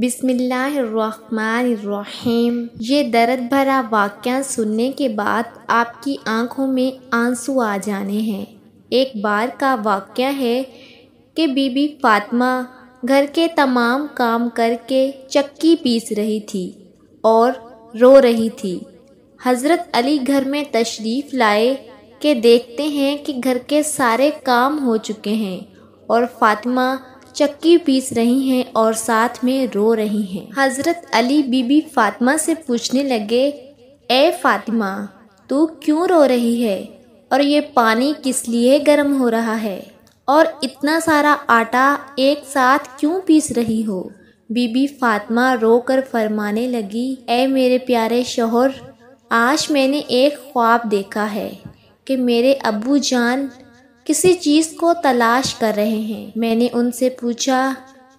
बिसमीम ये दर्द भरा वाक़ सुनने के बाद आपकी आंखों में आंसू आ जाने हैं एक बार का वाक़ है कि बीबी फातिमा घर के तमाम काम करके चक्की पीस रही थी और रो रही थी हज़रत अली घर में तशरीफ़ लाए के देखते हैं कि घर के सारे काम हो चुके हैं और फातिमा चक्की पीस रही हैं और साथ में रो रही हैं हजरत अली बीबी फातिमा से पूछने लगे ए फातिमा तू क्यों रो रही है और ये पानी किस लिए गर्म हो रहा है और इतना सारा आटा एक साथ क्यों पीस रही हो बीबी फातिमा रोकर फरमाने लगी ए मेरे प्यारे शोहर आज मैंने एक ख्वाब देखा है कि मेरे अबू जान किसी चीज़ को तलाश कर रहे हैं मैंने उनसे पूछा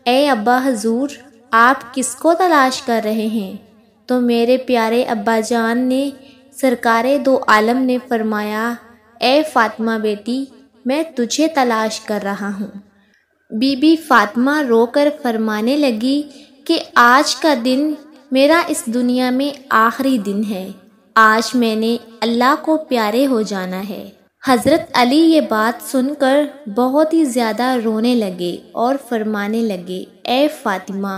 ए अब्बा हजूर आप किसको तलाश कर रहे हैं तो मेरे प्यारे अब्बा जान ने सरकार दो आलम ने फरमाया ए फ़ातिमा बेटी मैं तुझे तलाश कर रहा हूँ बीबी फ़ातिमा रोकर फरमाने लगी कि आज का दिन मेरा इस दुनिया में आखिरी दिन है आज मैंने अल्लाह को प्यारे हो जाना है हज़रत अली ये बात सुनकर बहुत ही ज़्यादा रोने लगे और फरमाने लगे ए फ़ातिमा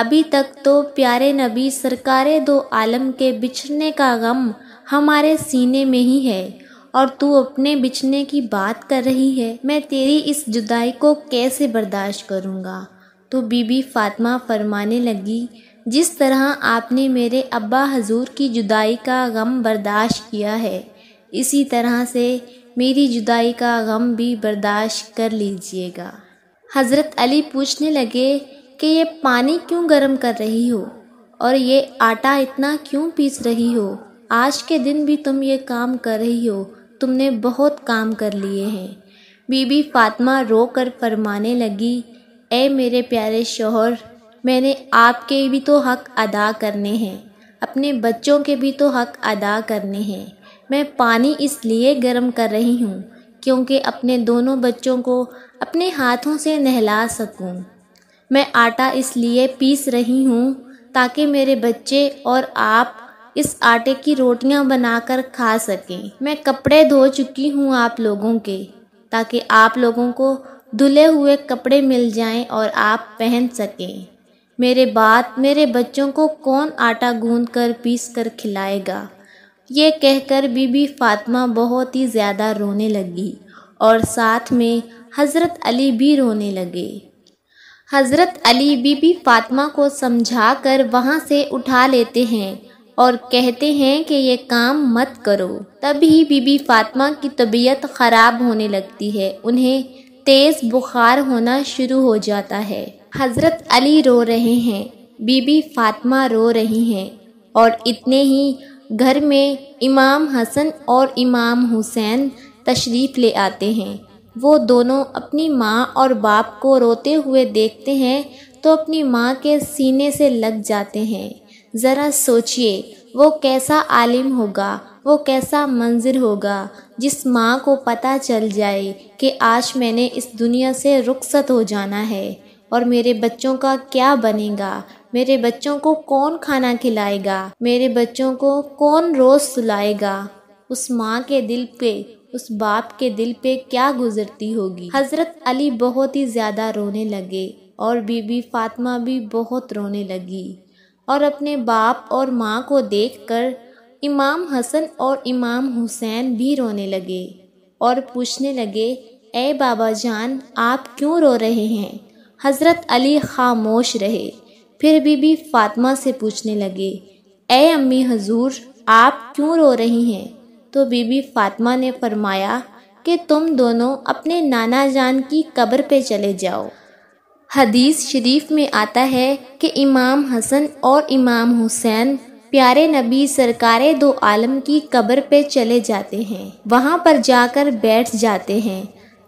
अभी तक तो प्यारे नबी सरकार दो आलम के बिछड़ने का गम हमारे सीने में ही है और तू अपने बिछने की बात कर रही है मैं तेरी इस जुदाई को कैसे बर्दाश्त करूँगा तो बीबी फातिमा फरमाने लगी जिस तरह आपने मेरे अब्बा हजूर की जुदाई का गम बर्दाश्त किया है इसी तरह से मेरी जुदाई का गम भी बर्दाश्त कर लीजिएगा हज़रत अली पूछने लगे कि ये पानी क्यों गर्म कर रही हो और ये आटा इतना क्यों पीस रही हो आज के दिन भी तुम ये काम कर रही हो तुमने बहुत काम कर लिए हैं बीबी फातिमा रो कर फरमाने लगी ए मेरे प्यारे शोहर मैंने आपके भी तो हक़ अदा करने हैं अपने बच्चों के भी तो हक़ अदा करने हैं मैं पानी इसलिए गर्म कर रही हूँ क्योंकि अपने दोनों बच्चों को अपने हाथों से नहला सकूं। मैं आटा इसलिए पीस रही हूँ ताकि मेरे बच्चे और आप इस आटे की रोटियां बनाकर खा सकें मैं कपड़े धो चुकी हूँ आप लोगों के ताकि आप लोगों को धुले हुए कपड़े मिल जाएं और आप पहन सकें मेरे बाद मेरे बच्चों को कौन आटा गूंद कर पीस कर खिलाएगा ये कहकर बीबी फातिमा बहुत ही ज़्यादा रोने लगी और साथ में हज़रत अली भी रोने लगे हज़रत अली बीबी फातिमा को समझा कर वहाँ से उठा लेते हैं और कहते हैं कि ये काम मत करो तभी बीबी फातिमा की तबीयत ख़राब होने लगती है उन्हें तेज़ बुखार होना शुरू हो जाता है हज़रत अली रो रहे हैं बीबी फातिमा रो रही हैं और इतने ही घर में इमाम हसन और इमाम हुसैन तशरीफ़ ले आते हैं वो दोनों अपनी माँ और बाप को रोते हुए देखते हैं तो अपनी माँ के सीने से लग जाते हैं ज़रा सोचिए वो कैसा आलिम होगा वो कैसा मंजर होगा जिस माँ को पता चल जाए कि आज मैंने इस दुनिया से रुखसत हो जाना है और मेरे बच्चों का क्या बनेगा मेरे बच्चों को कौन खाना खिलाएगा मेरे बच्चों को कौन रोज़ सुलाएगा उस माँ के दिल पे उस बाप के दिल पे क्या गुजरती होगी हज़रत अली बहुत ही ज़्यादा रोने लगे और बीबी फातिमा भी बहुत रोने लगी और अपने बाप और माँ को देखकर इमाम हसन और इमाम हुसैन भी रोने लगे और पूछने लगे ए बाबा जान आप क्यों रो रहे हैं हज़रत अली खामोश रहे फिर बीबी फातिमा से पूछने लगे ए अम्मी हजूर आप क्यों रो रही हैं तो बीबी फातिमा ने फरमाया कि तुम दोनों अपने नाना जान की कब्र पे चले जाओ हदीस शरीफ में आता है कि इमाम हसन और इमाम हुसैन प्यारे नबी सरकार दो आलम की कब्र पे चले जाते हैं वहाँ पर जाकर बैठ जाते हैं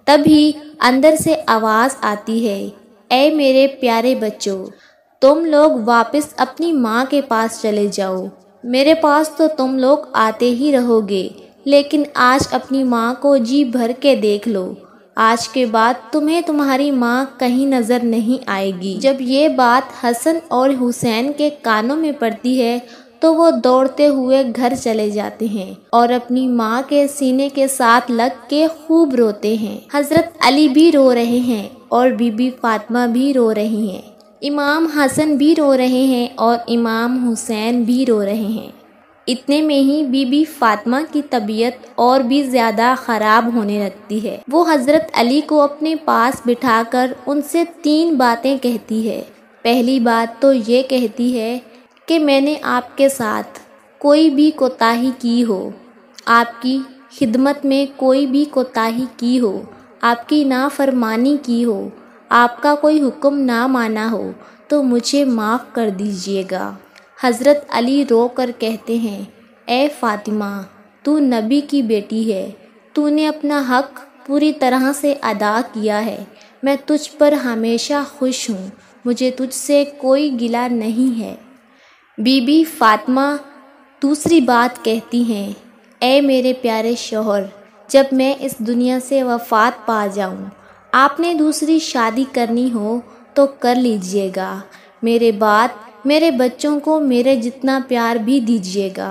तभी अंदर से आवाज़ आती है ए मेरे प्यारे बच्चों तुम लोग वापस अपनी माँ के पास चले जाओ मेरे पास तो तुम लोग आते ही रहोगे लेकिन आज अपनी माँ को जी भर के देख लो आज के बाद तुम्हें तुम्हारी माँ कहीं नज़र नहीं आएगी जब ये बात हसन और हुसैन के कानों में पड़ती है तो वो दौड़ते हुए घर चले जाते हैं और अपनी माँ के सीने के साथ लग के खूब रोते हैं हजरत अली भी रो रहे हैं और बीबी फातिमा भी रो रही हैं इमाम हसन भी रो रहे हैं और इमाम हुसैन भी रो रहे हैं इतने में ही बीबी फातिमा की तबीयत और भी ज़्यादा ख़राब होने लगती है वो हज़रत अली को अपने पास बिठाकर उनसे तीन बातें कहती है पहली बात तो ये कहती है कि मैंने आपके साथ कोई भी कोताही की हो आपकी खिदमत में कोई भी कोताही की हो आपकी नाफरमानी की हो आपका कोई हुक्म ना माना हो तो मुझे माफ़ कर दीजिएगा हज़रत अली रो कर कहते हैं ए फ़ातिमा तू नबी की बेटी है तूने अपना हक पूरी तरह से अदा किया है मैं तुझ पर हमेशा खुश हूँ मुझे तुझसे कोई गिला नहीं है बीबी फातिमा दूसरी बात कहती हैं ए मेरे प्यारे शोहर जब मैं इस दुनिया से वफात पा जाऊँ आपने दूसरी शादी करनी हो तो कर लीजिएगा मेरे बाद मेरे बच्चों को मेरे जितना प्यार भी दीजिएगा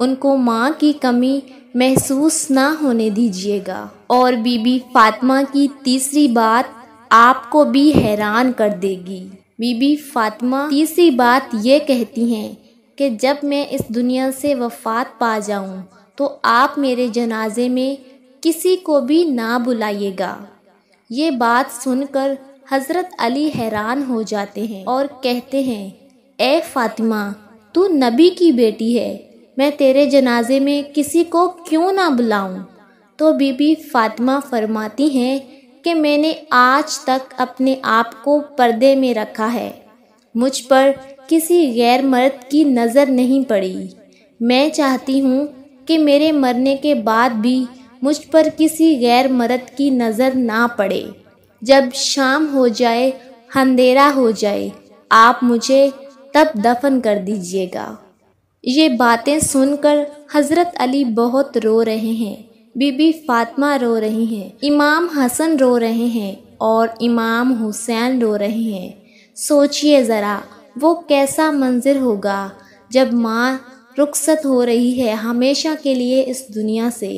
उनको माँ की कमी महसूस ना होने दीजिएगा और बीबी फातिमा की तीसरी बात आपको भी हैरान कर देगी बीबी फातिमा तीसरी बात ये कहती हैं कि जब मैं इस दुनिया से वफात पा जाऊँ तो आप मेरे जनाजे में किसी को भी ना बुलाइएगा ये बात सुनकर हजरत अली हैरान हो जाते हैं और कहते हैं ए फातिमा तू नबी की बेटी है मैं तेरे जनाजे में किसी को क्यों ना बुलाऊं? तो बीबी फातिमा फरमाती हैं कि मैंने आज तक अपने आप को पर्दे में रखा है मुझ पर किसी गैर मर्द की नज़र नहीं पड़ी मैं चाहती हूँ कि मेरे मरने के बाद भी मुझ पर किसी गैर मर्द की नज़र ना पड़े जब शाम हो जाए अंधेरा हो जाए आप मुझे तब दफन कर दीजिएगा ये बातें सुनकर हज़रत अली बहुत रो रहे हैं बीबी फातिमा रो रही हैं इमाम हसन रो रहे हैं और इमाम हुसैन रो रहे हैं सोचिए ज़रा वो कैसा मंज़र होगा जब माँ रुखसत हो रही है हमेशा के लिए इस दुनिया से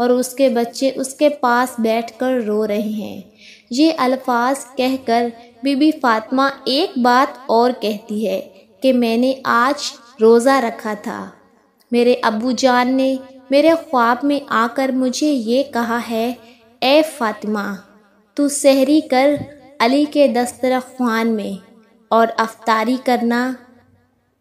और उसके बच्चे उसके पास बैठकर रो रहे हैं ये अल्फाज कहकर बीबी फातिमा एक बात और कहती है कि मैंने आज रोज़ा रखा था मेरे अबू जान ने मेरे ख्वाब में आकर मुझे ये कहा है ए फातिमा तू सहरी कर अली के दस्तरखान में और अफ्तारी करना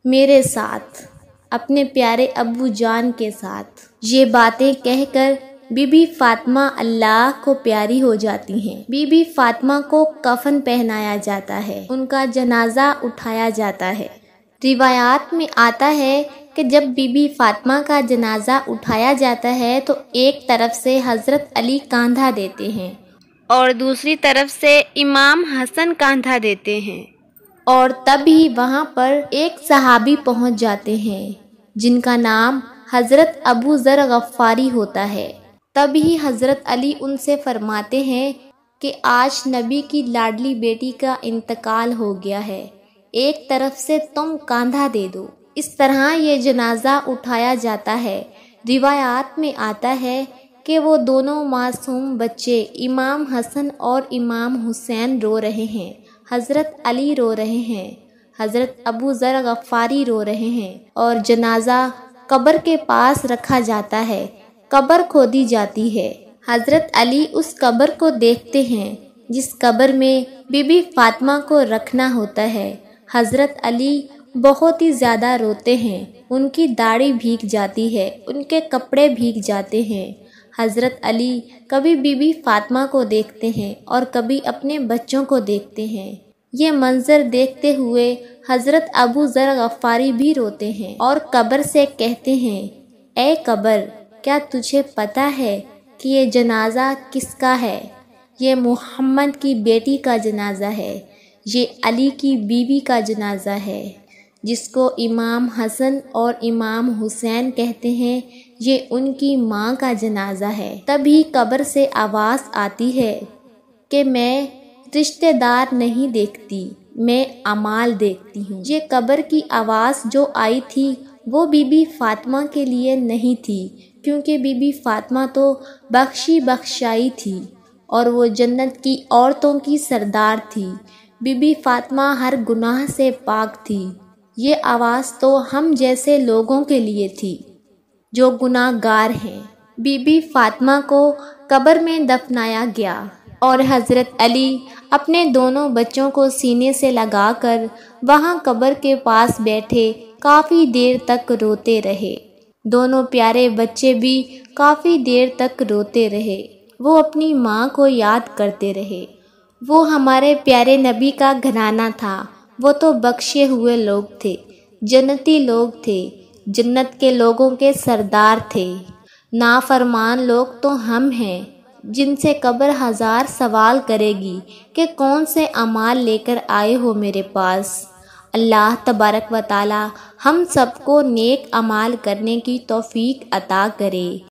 मेरे साथ अपने प्यारे अबू जान के साथ ये बातें कहकर बीबी फातिमा अल्लाह को प्यारी हो जाती हैं। बीबी फातिमा को कफन पहनाया जाता है उनका जनाजा उठाया जाता है रिवायात में आता है कि जब बीबी फातिमा का जनाजा उठाया जाता है तो एक तरफ से हज़रत अली कांधा देते हैं और दूसरी तरफ से इमाम हसन कांधा देते हैं और तब ही वहाँ पर एक सहाबी पहुँच जाते हैं जिनका नाम हज़रत अबू ज़र गफ़ारी होता है तभी हज़रत अली उनसे फरमाते हैं कि आज नबी की लाडली बेटी का इंतकाल हो गया है एक तरफ से तुम कांधा दे दो इस तरह ये जनाजा उठाया जाता है रिवायात में आता है कि वो दोनों मासूम बच्चे इमाम हसन और इमाम हुसैन रो रहे हैं हज़रत अली रो रहे हैं हज़रत अबू ज़र गफ़ारी रो रहे हैं और जनाजा कब्र के पास रखा जाता है कब्र खोदी जाती है हज़रत अली उस कब्र को देखते हैं जिस कब्र में बीबी फातिमा को रखना होता है हज़रत अली बहुत ही ज़्यादा रोते हैं उनकी दाढ़ी भीग जाती है उनके कपड़े भीग जाते हैं हज़रत अली कभी बीबी फातिमा को देखते हैं और कभी अपने बच्चों को देखते हैं ये मंजर देखते हुए हजरत अबू जर गफ़ारी भी रोते हैं और कब्र से कहते हैं ए कब्र क्या तुझे पता है कि ये जनाजा किसका है ये मोहम्मद की बेटी का जनाजा है ये अली की बीवी का जनाजा है जिसको इमाम हसन और इमाम हुसैन कहते हैं ये उनकी माँ का जनाजा है तभी कब्र से आवाज़ आती है कि मैं रिश्तेदार नहीं देखती मैं अमाल देखती हूँ ये कब्र की आवाज़ जो आई थी वो बीबी फातिमा के लिए नहीं थी क्योंकि बीबी फातिमा तो बख्शी बख्शाई थी और वो जन्नत की औरतों की सरदार थी बीबी फातिमा हर गुनाह से पाक थी ये आवाज़ तो हम जैसे लोगों के लिए थी जो गुनाहगार हैं बीबी फातिमा को कब्र में दफनाया गया और हज़रत अली अपने दोनों बच्चों को सीने से लगाकर वहां कब्र के पास बैठे काफ़ी देर तक रोते रहे दोनों प्यारे बच्चे भी काफ़ी देर तक रोते रहे वो अपनी माँ को याद करते रहे वो हमारे प्यारे नबी का घराना था वो तो बख्शे हुए लोग थे जन्नती लोग थे जन्नत के लोगों के सरदार थे नाफरमान लोग तो हम हैं जिनसे कब्र हजार सवाल करेगी कि कौन से अमाल लेकर आए हो मेरे पास अल्लाह तबारक व ताली हम सबको नेक अमाल करने की तौफीक अता करे